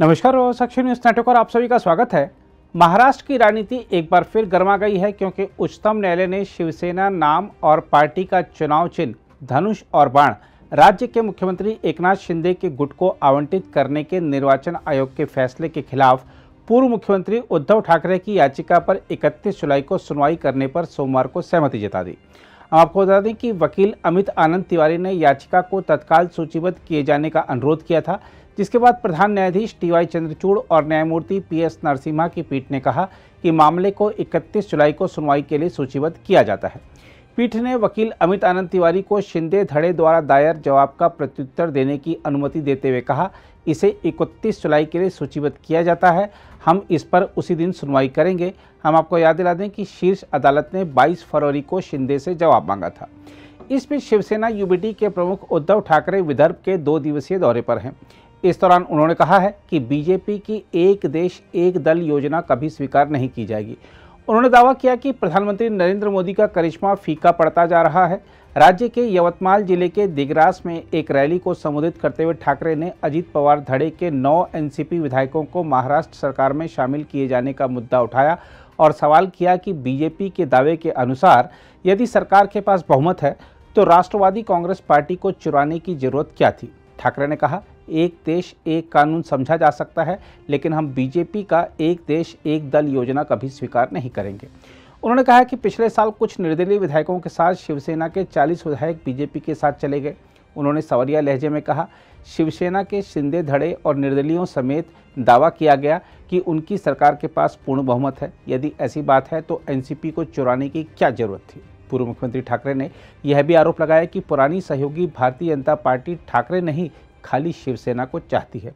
नमस्कार सक्षम news network और आप सभी का स्वागत है महाराष्ट्र की राजनीति एक बार फिर गर्मा गई है क्योंकि उच्चतम न्यायालय ने शिवसेना नाम और पार्टी का चुनाव चिन्ह धनुष और बाण राज्य के मुख्यमंत्री एकनाथ शिंदे के गुट को आवंटित करने के निर्वाचन आयोग के फैसले के खिलाफ पूर्व मुख्यमंत्री उद्धव ठाकरे की याचिका पर 31 जुलाई को सुनवाई करने पर सोमवार को सहमति जता दी हम आपको बता दें कि वकील अमित आनंद तिवारी ने याचिका को तत्काल सूचीबद्ध किए जाने का अनुरोध किया था जिसके बाद प्रधान न्यायाधीश टी वाई चंद्रचूड़ और न्यायमूर्ति पी एस नरसिम्हा की पीठ ने कहा कि मामले को 31 जुलाई को सुनवाई के लिए सूचीबद्ध किया जाता है पीठ ने वकील अमित आनंद तिवारी को शिंदे धड़े द्वारा दायर जवाब का प्रत्युत्तर देने की अनुमति देते हुए कहा इसे 31 जुलाई के लिए सूचीबद्ध किया जाता है हम इस पर उसी दिन सुनवाई करेंगे हम आपको याद दिला दें कि शीर्ष अदालत ने 22 फरवरी को शिंदे से जवाब मांगा था इस बीच शिवसेना यूबीटी के प्रमुख उद्धव ठाकरे विदर्भ के दो दिवसीय दौरे पर हैं इस दौरान उन्होंने कहा है कि बीजेपी की एक देश एक दल योजना कभी स्वीकार नहीं की जाएगी उन्होंने दावा किया कि प्रधानमंत्री नरेंद्र मोदी का करिश्मा फीका पड़ता जा रहा है राज्य के यवतमाल जिले के दिगरास में एक रैली को संबोधित करते हुए ठाकरे ने अजीत पवार धड़े के नौ एनसीपी विधायकों को महाराष्ट्र सरकार में शामिल किए जाने का मुद्दा उठाया और सवाल किया कि बीजेपी के दावे के अनुसार यदि सरकार के पास बहुमत है तो राष्ट्रवादी कांग्रेस पार्टी को चुराने की जरूरत क्या थी ठाकरे ने कहा एक देश एक कानून समझा जा सकता है लेकिन हम बीजेपी का एक देश एक दल योजना कभी स्वीकार नहीं करेंगे उन्होंने कहा कि पिछले साल कुछ निर्दलीय विधायकों के साथ शिवसेना के 40 विधायक बीजेपी के साथ चले गए उन्होंने सवरिया लहजे में कहा शिवसेना के शिंदे धड़े और निर्दलियों समेत दावा किया गया कि उनकी सरकार के पास पूर्ण बहुमत है यदि ऐसी बात है तो एनसीपी को चुराने की क्या जरूरत थी पूर्व मुख्यमंत्री ठाकरे ने यह भी आरोप लगाया कि पुरानी सहयोगी भारतीय जनता पार्टी ठाकरे नहीं खाली शिवसेना को चाहती है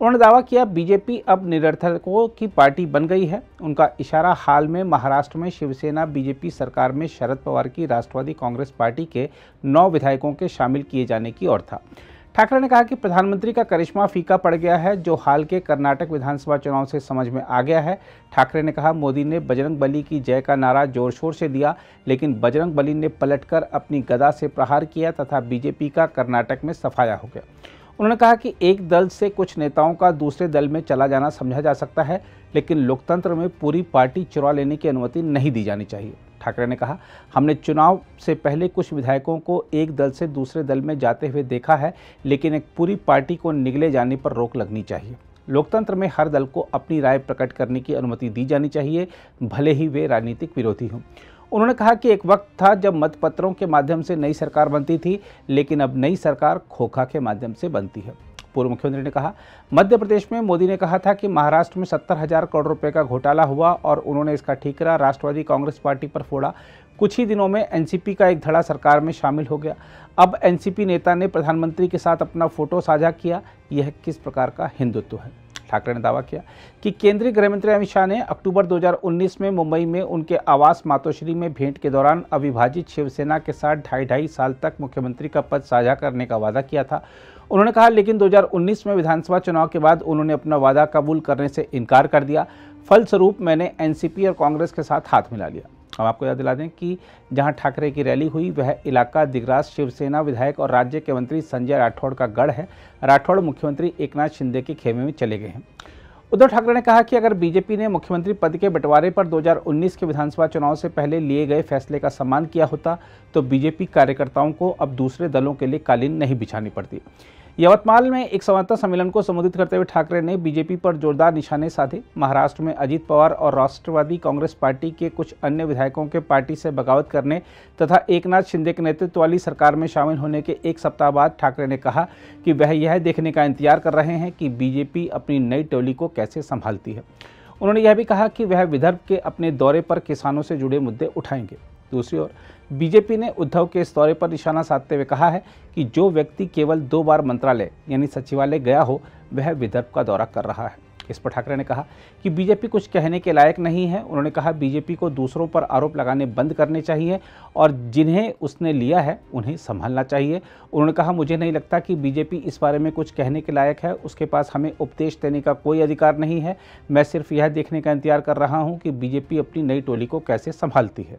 उन्होंने दावा किया बीजेपी अब निरर्थकों की पार्टी बन गई है उनका इशारा हाल में महाराष्ट्र में शिवसेना बीजेपी सरकार में शरद पवार की राष्ट्रवादी कांग्रेस पार्टी के नौ विधायकों के शामिल किए जाने की ओर था ठाकरे ने कहा कि प्रधानमंत्री का करिश्मा फीका पड़ गया है जो हाल के कर्नाटक विधानसभा चुनाव से समझ में आ गया है ठाकरे ने कहा मोदी ने बजरंग बली की जय का नारा जोर शोर से दिया लेकिन बजरंग बली ने पलटकर अपनी गदा से प्रहार किया तथा बीजेपी का कर्नाटक में सफाया हो गया उन्होंने कहा कि एक दल से कुछ नेताओं का दूसरे दल में चला जाना समझा जा सकता है लेकिन लोकतंत्र में पूरी पार्टी चुरा लेने की अनुमति नहीं दी जानी चाहिए ठाकरे ने कहा हमने चुनाव से पहले कुछ विधायकों को एक दल से दूसरे दल में जाते हुए देखा है लेकिन एक पूरी पार्टी को निगले जाने पर रोक लगनी चाहिए लोकतंत्र में हर दल को अपनी राय प्रकट करने की अनुमति दी जानी चाहिए भले ही वे राजनीतिक विरोधी हों उन्होंने कहा कि एक वक्त था जब मतपत्रों के माध्यम से नई सरकार बनती थी लेकिन अब नई सरकार खोखा के माध्यम से बनती है पूर्व मुख्यमंत्री ने कहा मध्य प्रदेश में मोदी ने कहा था कि महाराष्ट्र में सत्तर हजार करोड़ रुपए का घोटाला हुआ और उन्होंने इसका ठीकरा राष्ट्रवादी कांग्रेस पार्टी पर फोड़ा कुछ ही दिनों में एनसीपी का एक धड़ा सरकार में शामिल हो गया अब एनसीपी नेता ने प्रधानमंत्री के साथ अपना फोटो साझा किया यह किस प्रकार का हिंदुत्व है ठाकरे ने दावा किया कि केंद्रीय गृहमंत्री अमित शाह ने अक्टूबर 2019 में मुंबई में उनके आवास मातोश्री में भेंट के दौरान अविभाजित शिवसेना के साथ ढाई ढाई साल तक मुख्यमंत्री का पद साझा करने का वादा किया था उन्होंने कहा लेकिन 2019 में विधानसभा चुनाव के बाद उन्होंने अपना वादा कबूल करने से इनकार कर दिया फलस्वरूप मैंने एनसीपी और कांग्रेस के साथ हाथ मिला लिया हम आपको याद दिला दें कि जहां ठाकरे की रैली हुई वह इलाका दिगराज शिवसेना विधायक और राज्य के मंत्री संजय राठौड़ का गढ़ है राठौड़ मुख्यमंत्री एकनाथ शिंदे के खेमे में चले गए हैं उद्धव ठाकरे ने कहा कि अगर बीजेपी ने मुख्यमंत्री पद के बंटवारे पर 2019 के विधानसभा चुनाव से पहले लिए गए फैसले का सम्मान किया होता तो बीजेपी कार्यकर्ताओं को अब दूसरे दलों के लिए कालीन नहीं बिछानी पड़ती यवतमाल में एक संवाददाता सम्मेलन को संबोधित करते हुए ठाकरे ने बीजेपी पर जोरदार निशाने साधे महाराष्ट्र में अजीत पवार और राष्ट्रवादी कांग्रेस पार्टी के कुछ अन्य विधायकों के पार्टी से बगावत करने तथा एकनाथ शिंदे के नेतृत्व वाली सरकार में शामिल होने के एक सप्ताह बाद ठाकरे ने कहा कि वह यह देखने का इंतजार कर रहे हैं कि बीजेपी अपनी नई टोली को कैसे संभालती है उन्होंने यह भी कहा कि वह विदर्भ के अपने दौरे पर किसानों से जुड़े मुद्दे उठाएंगे दूसरी ओर बीजेपी ने उद्धव के इस दौरे पर निशाना साधते हुए कहा है कि जो व्यक्ति केवल दो बार मंत्रालय यानी सचिवालय गया हो वह विदर्भ का दौरा कर रहा है इस पर ठाकरे ने कहा कि बीजेपी कुछ कहने के लायक नहीं है उन्होंने कहा बीजेपी को दूसरों पर आरोप लगाने बंद करने चाहिए और जिन्हें उसने लिया है उन्हें संभालना चाहिए उन्होंने कहा मुझे नहीं लगता कि बीजेपी इस बारे में कुछ कहने के लायक है उसके पास हमें उपदेश देने का कोई अधिकार नहीं है मैं सिर्फ यह देखने का इंतजार कर रहा हूँ कि बीजेपी अपनी नई टोली को कैसे संभालती है